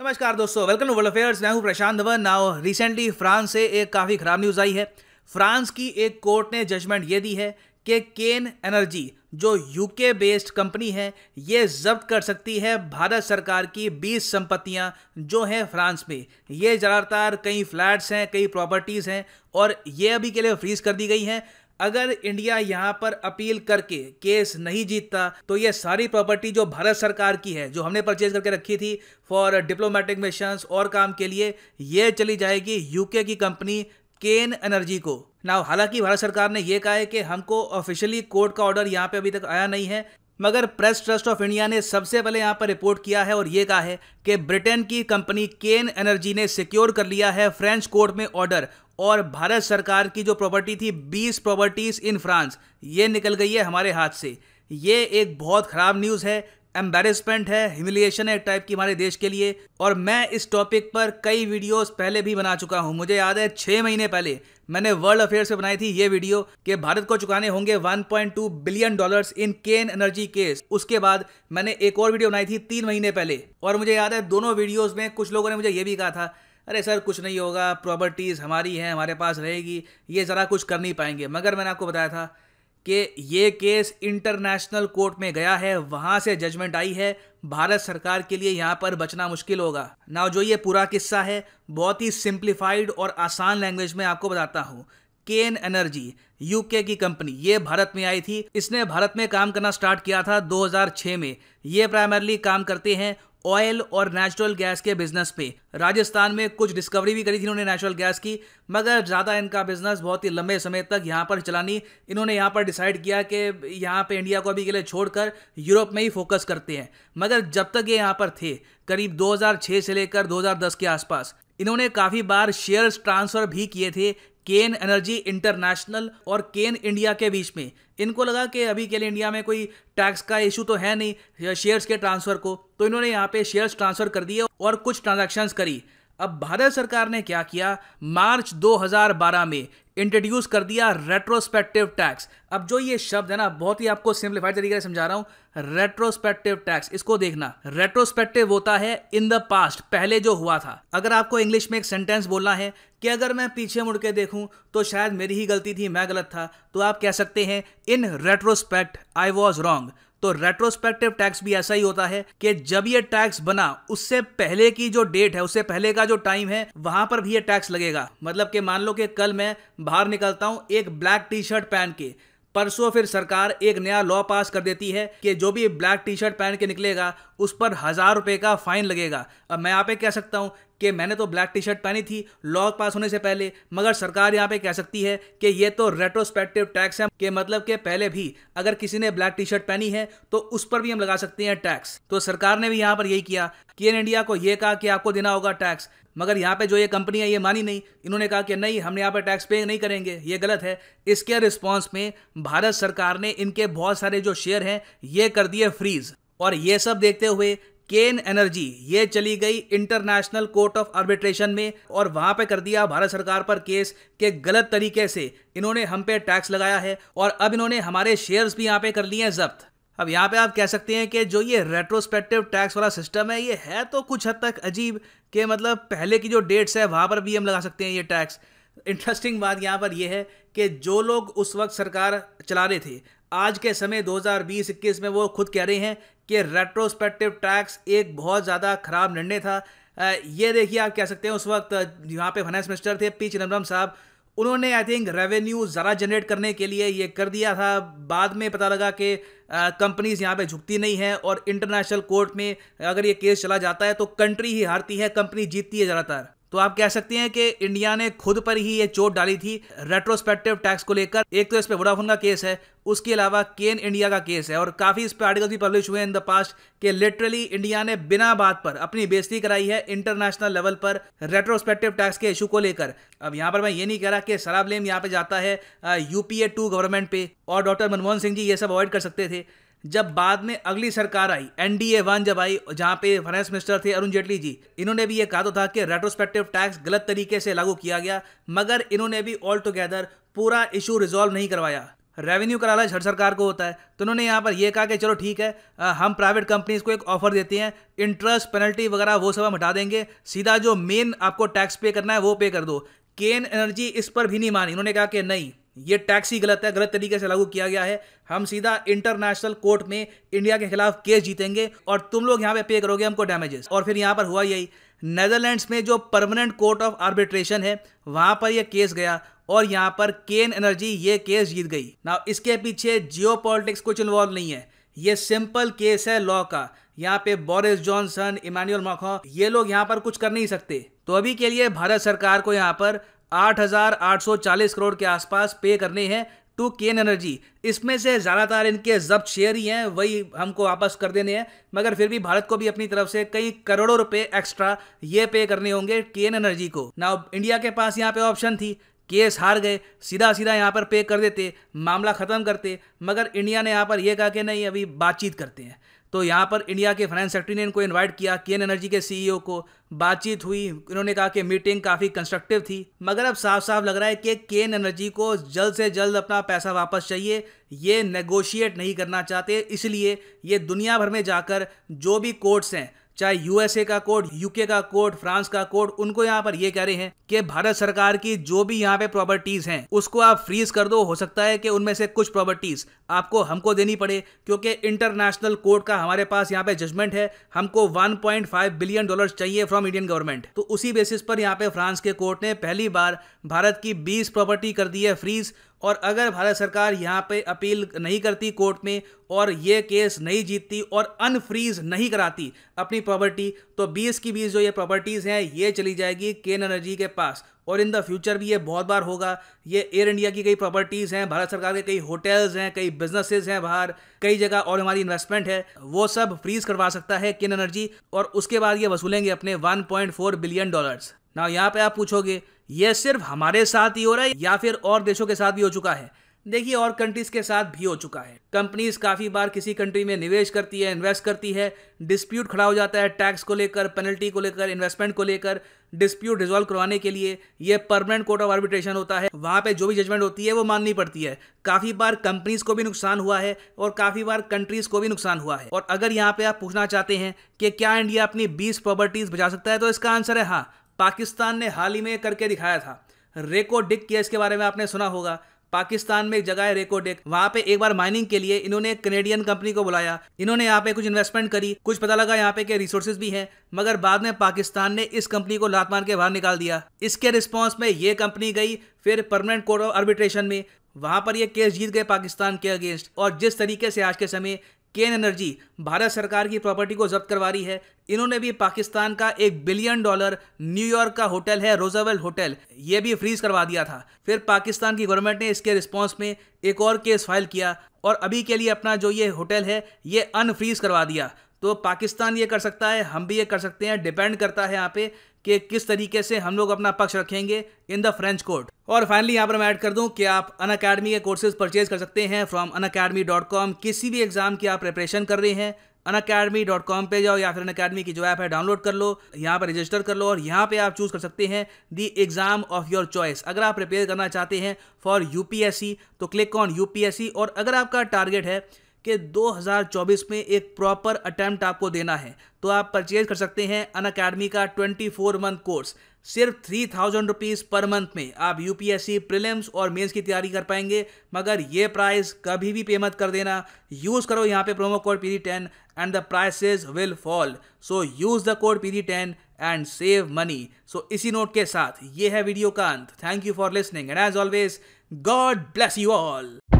नमस्कार दोस्तों welcome to world affairs मैं हूं Prashant Dhawan now recently France से एक काफ़ी ख़राब न्यूज़ आई है फ्रांस की एक कोर्ट ने जजमेंट ये दी है कि केन एनर्जी जो यूके बेस्ड कंपनी है ये जब्त कर सकती है भारत सरकार की 20 संपत्तियां जो हैं फ्रांस में ये ज़्यादातर कई फ्लैट्स हैं कई प्रॉपर्टीज़ हैं और ये अभी के लिए फ्रीज कर दी गई हैं अगर इंडिया यहाँ पर अपील करके केस नहीं जीतता तो ये सारी प्रॉपर्टी जो भारत सरकार की है जो हमने परचेज करके रखी थी फॉर डिप्लोमेटिक मिशंस और काम के लिए ये चली जाएगी यूके की कंपनी केन एनर्जी को ना हालांकि भारत सरकार ने यह कहा है कि हमको ऑफिशियली कोर्ट का ऑर्डर यहाँ पे अभी तक आया नहीं है मगर प्रेस ट्रस्ट ऑफ इंडिया ने सबसे पहले यहाँ पर रिपोर्ट किया है और ये कहा है कि ब्रिटेन की कंपनी केन एनर्जी ने सिक्योर कर लिया है फ्रेंच कोर्ट में ऑर्डर और भारत सरकार की जो प्रॉपर्टी थी 20 प्रॉपर्टीज इन फ्रांस ये निकल गई है हमारे हाथ से ये एक बहुत ख़राब न्यूज़ है एम्बेरसमेंट है ह्यूमिलिएशन है एक टाइप की हमारे देश के लिए और मैं इस टॉपिक पर कई वीडियोस पहले भी बना चुका हूं मुझे याद है छः महीने पहले मैंने वर्ल्ड अफेयर्स से बनाई थी ये वीडियो कि भारत को चुकाने होंगे 1.2 billion dollars in Cairn Energy case उसके बाद मैंने एक और वीडियो बनाई थी तीन महीने पहले और मुझे याद है दोनों वीडियोज़ में कुछ लोगों ने मुझे ये भी कहा था अरे सर कुछ नहीं होगा प्रॉपर्टीज़ हमारी हैं हमारे पास रहेगी ये ज़रा कुछ कर नहीं पाएंगे मगर मैंने आपको बताया था कि ये केस इंटरनेशनल कोर्ट में गया है वहाँ से जजमेंट आई है भारत सरकार के लिए यहाँ पर बचना मुश्किल होगा ना जो ये पूरा किस्सा है बहुत ही सिंप्लीफाइड और आसान लैंग्वेज में आपको बताता हूँ केन एनर्जी यूके की कंपनी ये भारत में आई थी इसने भारत में काम करना स्टार्ट किया था 2006 में ये प्राइमरली काम करते हैं ऑयल और नेचुरल गैस के बिजनेस पे राजस्थान में कुछ डिस्कवरी भी करी थी इन्होंने नेचुरल गैस की मगर ज़्यादा इनका बिजनेस बहुत ही लंबे समय तक यहाँ पर चलानी इन्होंने यहाँ पर डिसाइड किया कि यहाँ पे इंडिया को अभी के लिए छोड़कर यूरोप में ही फोकस करते हैं मगर जब तक ये यहाँ पर थे करीब 2006 से लेकर 2010 के आसपास इन्होंने काफ़ी बार शेयर्स ट्रांसफ़र भी किए थे केन एनर्जी इंटरनेशनल और केन इंडिया के बीच में इनको लगा कि अभी के लिए इंडिया में कोई टैक्स का इशू तो है नहीं शेयर्स के ट्रांसफ़र को तो इन्होंने यहाँ पे शेयर्स ट्रांसफ़र कर दिए और कुछ ट्रांजेक्शन्स करी अब भारत सरकार ने क्या किया मार्च 2012 में इंट्रोड्यूस कर दिया रेट्रोस्पेक्टिव टैक्स अब जो ये शब्द है ना बहुत ही आपको सिंप्लीफाइड तरीके से समझा रहा हूं रेट्रोस्पेक्टिव टैक्स इसको देखना रेट्रोस्पेक्टिव होता है इन द पास्ट पहले जो हुआ था अगर आपको इंग्लिश में एक सेंटेंस बोलना है कि अगर मैं पीछे मुड़ के देखूं तो शायद मेरी ही गलती थी मैं गलत था तो आप कह सकते हैं in retrospect I was wrong तो रेट्रोस्पेक्टिव टैक्स भी ऐसा ही होता है कि जब ये टैक्स बना उससे पहले की जो डेट है उससे पहले का जो टाइम है वहां पर भी ये टैक्स लगेगा मतलब कि मान लो कि कल मैं बाहर निकलता हूं एक ब्लैक टी शर्ट पहन के परसों फिर सरकार एक नया लॉ पास कर देती है कि जो भी ब्लैक टी शर्ट पहन के निकलेगा उस पर हज़ार रुपये का फाइन लगेगा अब मैं यहाँ पे कह सकता हूँ कि मैंने तो ब्लैक टी शर्ट पहनी थी लॉ पास होने से पहले मगर सरकार यहाँ पे कह सकती है कि ये तो रेट्रोस्पेक्टिव टैक्स है के मतलब के पहले भी अगर किसी ने ब्लैक टी शर्ट पहनी है तो उस पर भी हम लगा सकते हैं टैक्स तो सरकार ने भी यहाँ पर यही किया कि इंडिया को ये कहा कि आपको देना होगा टैक्स मगर यहाँ पे जो ये कंपनी है ये मानी नहीं इन्होंने कहा कि नहीं हमने यहाँ पर टैक्स पे नहीं करेंगे ये गलत है इसके रिस्पॉन्स में भारत सरकार ने इनके बहुत सारे जो शेयर हैं ये कर दिए फ्रीज और ये सब देखते हुए केन एनर्जी ये चली गई इंटरनेशनल कोर्ट ऑफ आर्बिट्रेशन में और वहां पे कर दिया भारत सरकार पर केस के गलत तरीके से इन्होंने हम पे टैक्स लगाया है और अब इन्होंने हमारे शेयर्स भी यहाँ पे कर लिए हैं जब्त अब यहाँ पे आप कह सकते हैं कि जो ये रेट्रोस्पेक्टिव टैक्स वाला सिस्टम है ये है तो कुछ हद तक अजीब कि मतलब पहले की जो डेट्स है वहाँ पर भी हम लगा सकते हैं ये टैक्स इंटरेस्टिंग बात यहाँ पर यह है कि जो लोग उस वक्त सरकार चला रहे थे आज के समय 2020-21 में वो खुद कह रहे हैं कि रेट्रोस्पेक्टिव टैक्स एक बहुत ज़्यादा ख़राब निर्णय था ये देखिए आप कह सकते हैं उस वक्त यहाँ पे फाइनेंस मिनिस्टर थे पी चिदम्बरम साहब उन्होंने आई थिंक रेवेन्यू ज़रा जनरेट करने के लिए ये कर दिया था बाद में पता लगा कि कंपनीज यहाँ पे झुकती नहीं है और इंटरनेशनल कोर्ट में अगर ये केस चला जाता है तो कंट्री ही हारती है कंपनी जीतती है ज़्यादातर तो आप कह सकते हैं कि इंडिया ने खुद पर ही ये चोट डाली थी रेट्रोस्पेक्टिव टैक्स को लेकर एक तो इस पर वोडाफोन का केस है उसके अलावा केन इंडिया का केस है और काफ़ी इस पर आर्टिकल भी पब्लिश हुए इन द पास्ट कि लिटरली इंडिया ने बिना बात पर अपनी बेजती कराई है इंटरनेशनल लेवल पर रेट्रोस्पेक्टिव टैक्स के इशू को लेकर अब यहाँ पर मैं ये नहीं कह रहा कि सराब लेम यहाँ पे जाता है यूपीए टू गवर्नमेंट पे और डॉक्टर मनमोहन सिंह जी ये सब अवॉइड कर सकते थे जब बाद में अगली सरकार आई एनडीए वन जब आई जहां पे फाइनेंस मिनिस्टर थे अरुण जेटली जी इन्होंने भी ये कहा तो था कि रेट्रोस्पेक्टिव टैक्स गलत तरीके से लागू किया गया मगर इन्होंने भी ऑल टुगेदर पूरा इशू रिजॉल्व नहीं करवाया रेवेन्यू का लालच हर सरकार को होता है तो उन्होंने यहाँ पर यह कहा कि चलो ठीक है हम प्राइवेट कंपनीज को एक ऑफर देते हैं इंटरेस्ट पेनल्टी वगैरह वो सब हम हटा देंगे सीधा जो मेन आपको टैक्स पे करना है वो पे कर दो केन एनर्जी इस पर भी नहीं मानी उन्होंने कहा कि नहीं ये टैक्स ही गलत है गलत तरीके से लागू किया गया है हम सीधा इंटरनेशनल कोर्ट में इंडिया के खिलाफ केस जीतेंगे और तुम लोग यहाँ पे पे करोगे हमको डैमेजेस और फिर यहाँ पर हुआ यही नेदरलैंड्स में जो परमानेंट कोर्ट ऑफ आर्बिट्रेशन है वहाँ पर यह केस गया और यहाँ पर केन एनर्जी ये केस जीत गई ना इसके पीछे जियो कुछ इन्वॉल्व नहीं है ये सिंपल केस है लॉ का यहाँ पे बोरिस जॉनसन इमानुअल माखो ये लोग यहाँ पर कुछ कर नहीं सकते तो अभी के लिए भारत सरकार को यहाँ पर 8,840 करोड़ के आसपास पे करने हैं टू केन एनर्जी इसमें से ज़्यादातर इनके जब्त शेयर ही हैं वही हमको वापस कर देने हैं मगर फिर भी भारत को भी अपनी तरफ से कई करोड़ों रुपए एक्स्ट्रा ये पे करने होंगे केन एनर्जी को ना इंडिया के पास यहाँ पे ऑप्शन थी केस हार गए सीधा सीधा यहाँ पर पे कर देते मामला ख़त्म करते मगर इंडिया ने यहाँ पर यह कहा कि नहीं अभी बातचीत करते हैं तो यहाँ पर इंडिया के फाइनेंस सेक्रेटरी ने इनको इनवाइट किया केन एनर्जी के सीईओ e को बातचीत हुई इन्होंने कहा कि मीटिंग काफ़ी कंस्ट्रक्टिव थी मगर अब साफ साफ लग रहा है कि केन एनर्जी को जल्द से जल्द अपना पैसा वापस चाहिए ये नेगोशिएट नहीं करना चाहते इसलिए ये दुनिया भर में जाकर जो भी कोर्ट्स हैं चाहे यूएसए का कोर्ट यूके का कोर्ट फ्रांस का कोर्ट उनको यहाँ पर ये कह रहे हैं कि भारत सरकार की जो भी यहाँ पे प्रॉपर्टीज हैं उसको आप फ्रीज कर दो हो सकता है कि उनमें से कुछ प्रॉपर्टीज आपको हमको देनी पड़े क्योंकि इंटरनेशनल कोर्ट का हमारे पास यहाँ पे जजमेंट है हमको 1.5 बिलियन डॉलर चाहिए फ्रॉम इंडियन गवर्नमेंट तो उसी बेसिस पर यहाँ पे फ्रांस के कोर्ट ने पहली बार भारत की बीस प्रॉपर्टी कर दी है फ्रीज और अगर भारत सरकार यहाँ पे अपील नहीं करती कोर्ट में और ये केस नहीं जीतती और अनफ्रीज नहीं कराती अपनी प्रॉपर्टी तो 20 की 20 जो ये प्रॉपर्टीज़ हैं ये चली जाएगी केन एनर्जी के पास और इन द फ्यूचर भी ये बहुत बार होगा ये एयर इंडिया की कई प्रॉपर्टीज़ हैं भारत सरकार के कई होटल्स हैं कई बिजनेसेस हैं बाहर कई जगह और हमारी इन्वेस्टमेंट है वो सब फ्रीज करवा सकता है किन एनर्जी और उसके बाद ये वसूलेंगे अपने 1.4 बिलियन डॉलर्स ना यहाँ पे आप पूछोगे ये सिर्फ हमारे साथ ही हो रहा है या फिर और देशों के साथ भी हो चुका है देखिए और कंट्रीज के साथ भी हो चुका है कंपनीज काफ़ी बार किसी कंट्री में निवेश करती है इन्वेस्ट करती है डिस्प्यूट खड़ा हो जाता है टैक्स को लेकर पेनल्टी को लेकर इन्वेस्टमेंट को लेकर डिस्प्यूट रिजोल्व करवाने के लिए यह परमानेंट कोर्ट ऑफ आर्बिट्रेशन होता है वहां पे जो भी जजमेंट होती है वो माननी पड़ती है काफ़ी बार कंपनीज को भी नुकसान हुआ है और काफ़ी बार कंट्रीज को भी नुकसान हुआ है और अगर यहाँ पे आप पूछना चाहते हैं कि क्या इंडिया अपनी बीस प्रॉपर्टीज बचा सकता है तो इसका आंसर है हाँ पाकिस्तान ने हाल ही में करके दिखाया था रेको डिक किया इसके बारे में आपने सुना होगा पाकिस्तान में एक जगह है रेको डेक वहाँ पे एक बार माइनिंग के लिए इन्होंने कनेडियन कंपनी को बुलाया इन्होंने यहाँ पे कुछ इन्वेस्टमेंट करी कुछ पता लगा यहाँ पे के रिसोर्सेज भी हैं मगर बाद में पाकिस्तान ने इस कंपनी को लात मार के बाहर निकाल दिया इसके रिस्पॉन्स में ये कंपनी गई फिर परमानेंट कोर्ट ऑफ आर्बिट्रेशन में वहां पर ये केस जीत गए पाकिस्तान के अगेंस्ट और जिस तरीके से आज के समय केन एनर्जी भारत सरकार की प्रॉपर्टी को जब्त करवा रही है इन्होंने भी पाकिस्तान का एक बिलियन डॉलर न्यूयॉर्क का होटल है रोजावेल होटल ये भी फ्रीज करवा दिया था फिर पाकिस्तान की गवर्नमेंट ने इसके रिस्पॉन्स में एक और केस फाइल किया और अभी के लिए अपना जो ये होटल है ये अनफ्रीज करवा दिया तो पाकिस्तान ये कर सकता है हम भी ये कर सकते हैं डिपेंड करता है यहाँ पे कि किस तरीके से हम लोग अपना पक्ष रखेंगे इन द फ्रेंच कोर्ट और फाइनली यहाँ पर मैं ऐड कर दूँ कि आप अन अकेडमी के कोर्सेज परचेज कर सकते हैं from Unacademy dot com किसी भी एग्ज़ाम की आप प्रिपरेशन कर रहे हैं अन अकेडमी डॉट कॉम पर जाओ या फिर अन अकेडमी की जो ऐप है डाउनलोड कर लो यहाँ पर रजिस्टर कर लो और यहाँ पर आप चूज़ कर सकते हैं the exam of your choice अगर आप प्रिपेयर करना चाहते हैं फॉर यूपीएससी तो क्लिक ऑन यूपीएससी और अगर आपका टारगेट है कि 2024 में एक प्रॉपर अटैम्प्ट आपको देना है तो आप परचेज कर सकते हैं अन अकेडमी का 24 मंथ कोर्स सिर्फ three thousand rupees per month में आप यूपीएससी प्रीलिम्स और मेंस की तैयारी कर पाएंगे मगर ये प्राइस कभी भी पेमत कर देना यूज़ करो यहाँ पे promo code P ten and the price will fall so use the code P ten and save money so इसी नोट के साथ ये है वीडियो का अंत thank you for listening and as always God bless you all